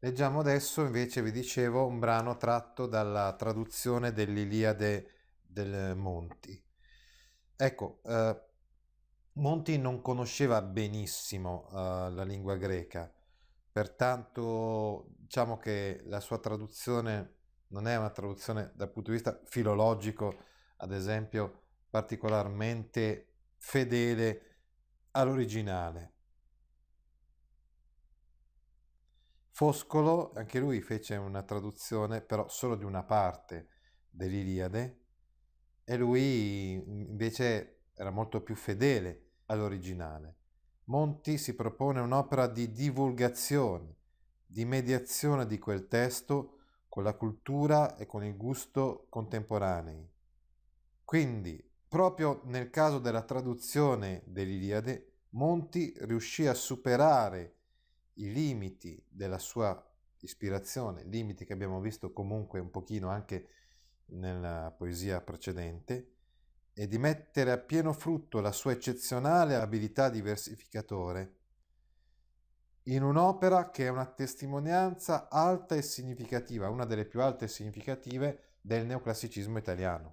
Leggiamo adesso invece, vi dicevo, un brano tratto dalla traduzione dell'Iliade del Monti. Ecco, eh, Monti non conosceva benissimo eh, la lingua greca, pertanto diciamo che la sua traduzione non è una traduzione dal punto di vista filologico, ad esempio, particolarmente fedele all'originale. Foscolo, anche lui fece una traduzione, però solo di una parte dell'Iliade, e lui invece era molto più fedele all'originale. Monti si propone un'opera di divulgazione, di mediazione di quel testo con la cultura e con il gusto contemporanei. Quindi, proprio nel caso della traduzione dell'Iliade, Monti riuscì a superare i limiti della sua ispirazione, limiti che abbiamo visto comunque un pochino anche nella poesia precedente, e di mettere a pieno frutto la sua eccezionale abilità di versificatore in un'opera che è una testimonianza alta e significativa, una delle più alte e significative del neoclassicismo italiano.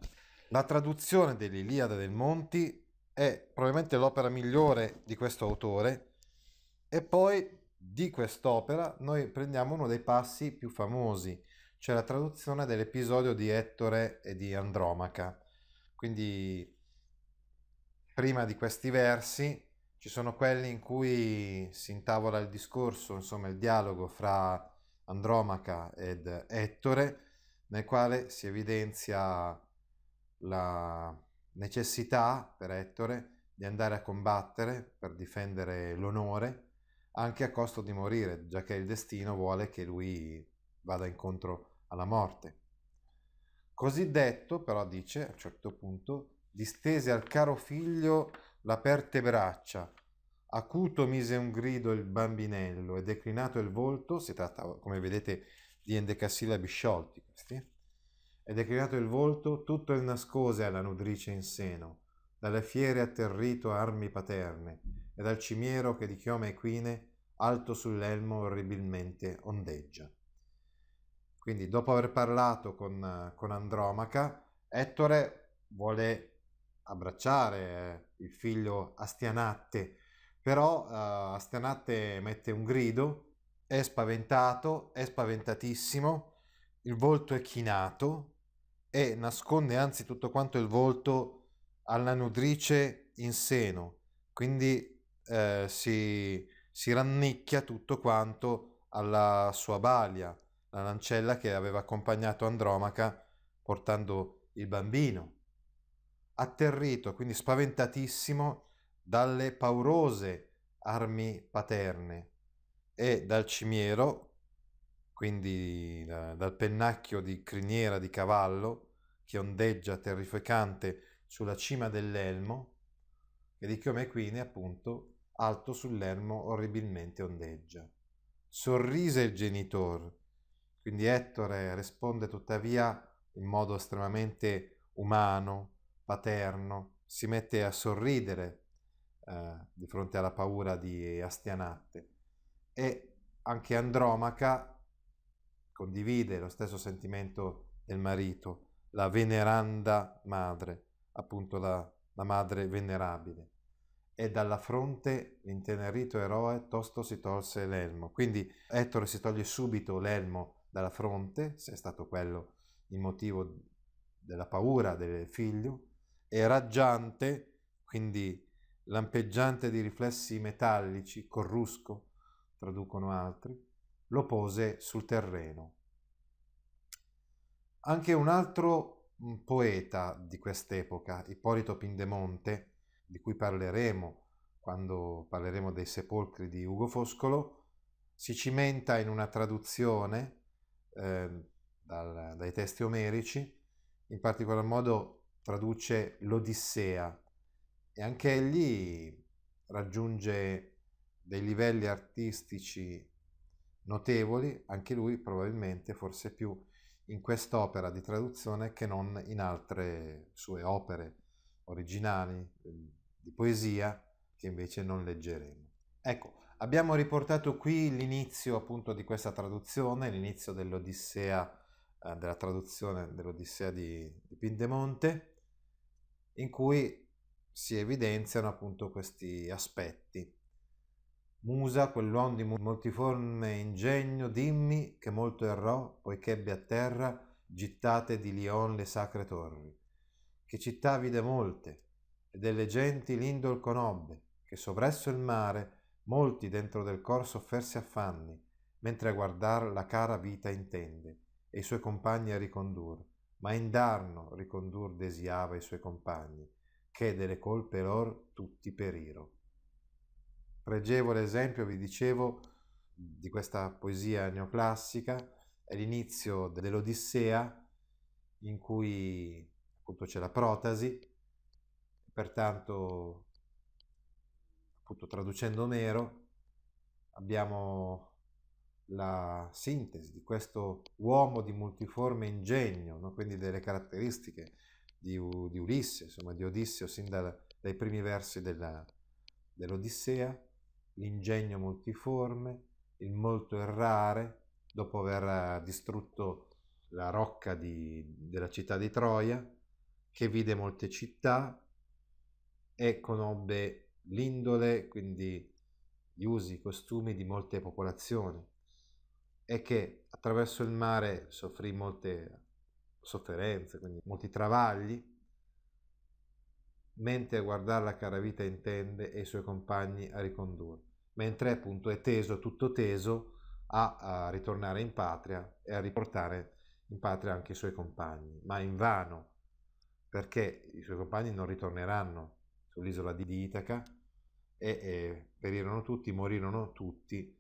La traduzione dell'Iliade del Monti è probabilmente l'opera migliore di questo autore e poi di quest'opera noi prendiamo uno dei passi più famosi, cioè la traduzione dell'episodio di Ettore e di Andromaca. Quindi prima di questi versi ci sono quelli in cui si intavola il discorso, insomma il dialogo fra Andromaca ed Ettore, nel quale si evidenzia la necessità per Ettore di andare a combattere per difendere l'onore anche a costo di morire, già che il destino vuole che lui vada incontro alla morte. Così detto, però dice a un certo punto, distese al caro figlio l'aperte braccia, acuto mise un grido il bambinello e declinato il volto, si tratta come vedete di endecasillabi sciolti questi, e declinato il volto tutto il nascose alla nudrice in seno, dalle fiere atterrito armi paterne, e dal cimiero che di chioma equine alto sull'elmo orribilmente ondeggia. Quindi dopo aver parlato con, con Andromaca, Ettore vuole abbracciare eh, il figlio Astianatte, però eh, Astianatte mette un grido, è spaventato, è spaventatissimo, il volto è chinato e nasconde anzi tutto quanto il volto alla nutrice in seno, quindi eh, si, si rannicchia tutto quanto alla sua balia, la lancella che aveva accompagnato Andromaca portando il bambino. Atterrito, quindi spaventatissimo, dalle paurose armi paterne e dal cimiero, quindi da, dal pennacchio di criniera di cavallo che ondeggia terrificante sulla cima dell'elmo, e di Chiomequine appunto alto sull'ermo orribilmente ondeggia. Sorrise il genitor, quindi Ettore risponde tuttavia in modo estremamente umano, paterno, si mette a sorridere eh, di fronte alla paura di Astianatte e anche Andromaca condivide lo stesso sentimento del marito, la veneranda madre, appunto la, la madre venerabile e dalla fronte l'intenerito eroe tosto si tolse l'elmo. Quindi Ettore si toglie subito l'elmo dalla fronte, se è stato quello il motivo della paura del figlio, e raggiante, quindi lampeggiante di riflessi metallici, corrusco, traducono altri, lo pose sul terreno. Anche un altro poeta di quest'epoca, Ippolito Pindemonte, cui parleremo quando parleremo dei sepolcri di Ugo Foscolo, si cimenta in una traduzione eh, dal, dai testi omerici, in particolar modo traduce l'Odissea e anche egli raggiunge dei livelli artistici notevoli, anche lui probabilmente forse più in quest'opera di traduzione che non in altre sue opere originali, ehm, di poesia che invece non leggeremo. Ecco, abbiamo riportato qui l'inizio appunto di questa traduzione, l'inizio dell'Odissea, eh, della traduzione dell'Odissea di, di Pindemonte, in cui si evidenziano appunto questi aspetti. Musa, quell'uomo di multiforme ingegno, dimmi che molto errò, poiché ebbe a terra gittate di Lion le sacre torri, che città vide molte, e delle genti l'Indol conobbe, che sovresso il mare molti dentro del cor soffersi affanni, mentre a guardar la cara vita intende, e i suoi compagni a ricondur, ma indarno ricondur desiava i suoi compagni, che delle colpe lor tutti periro. Pregevole esempio, vi dicevo, di questa poesia neoclassica, è l'inizio dell'Odissea, in cui appunto c'è la protasi, Pertanto, appunto, traducendo Omero, abbiamo la sintesi di questo uomo di multiforme ingegno, no? quindi delle caratteristiche di, di, Ulisse, insomma di Odisseo, sin dal, dai primi versi dell'Odissea, l'ingegno multiforme, il molto errare, dopo aver eh, distrutto la rocca di, della città di Troia, che vide molte città, e conobbe l'indole, quindi gli usi, i costumi di molte popolazioni e che attraverso il mare soffrì molte sofferenze, quindi molti travagli, mentre a guardare la cara vita intende e i suoi compagni a ricondurre, mentre appunto è teso, tutto teso, a, a ritornare in patria e a riportare in patria anche i suoi compagni, ma in vano, perché i suoi compagni non ritorneranno sull'isola di Itaca e, e perirono tutti, morirono tutti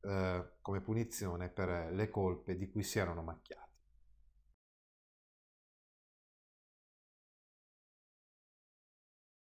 eh, come punizione per le colpe di cui si erano macchiati.